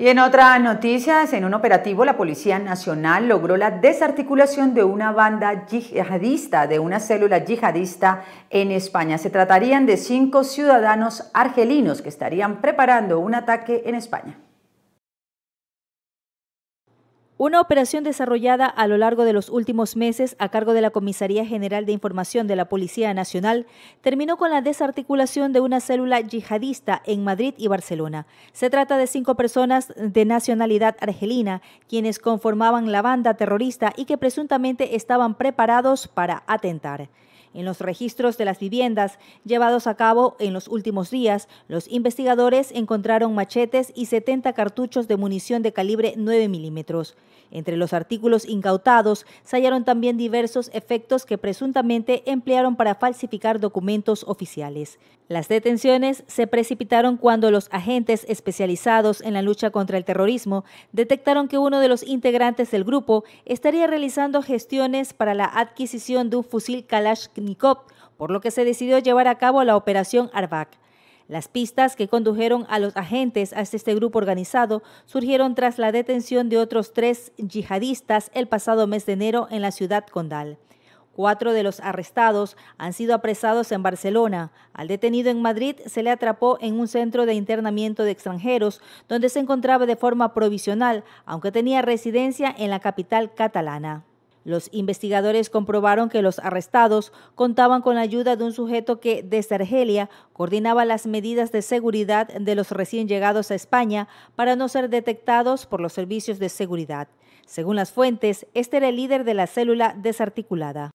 Y en otras noticias, en un operativo, la Policía Nacional logró la desarticulación de una banda yihadista, de una célula yihadista en España. Se tratarían de cinco ciudadanos argelinos que estarían preparando un ataque en España. Una operación desarrollada a lo largo de los últimos meses a cargo de la Comisaría General de Información de la Policía Nacional terminó con la desarticulación de una célula yihadista en Madrid y Barcelona. Se trata de cinco personas de nacionalidad argelina, quienes conformaban la banda terrorista y que presuntamente estaban preparados para atentar. En los registros de las viviendas llevados a cabo en los últimos días, los investigadores encontraron machetes y 70 cartuchos de munición de calibre 9 milímetros. Entre los artículos incautados se hallaron también diversos efectos que presuntamente emplearon para falsificar documentos oficiales. Las detenciones se precipitaron cuando los agentes especializados en la lucha contra el terrorismo detectaron que uno de los integrantes del grupo estaría realizando gestiones para la adquisición de un fusil Kalashnikov NICOP, por lo que se decidió llevar a cabo la operación Arvac. Las pistas que condujeron a los agentes hasta este grupo organizado surgieron tras la detención de otros tres yihadistas el pasado mes de enero en la ciudad condal. Cuatro de los arrestados han sido apresados en Barcelona. Al detenido en Madrid se le atrapó en un centro de internamiento de extranjeros, donde se encontraba de forma provisional, aunque tenía residencia en la capital catalana. Los investigadores comprobaron que los arrestados contaban con la ayuda de un sujeto que desde Argelia coordinaba las medidas de seguridad de los recién llegados a España para no ser detectados por los servicios de seguridad. Según las fuentes, este era el líder de la célula desarticulada.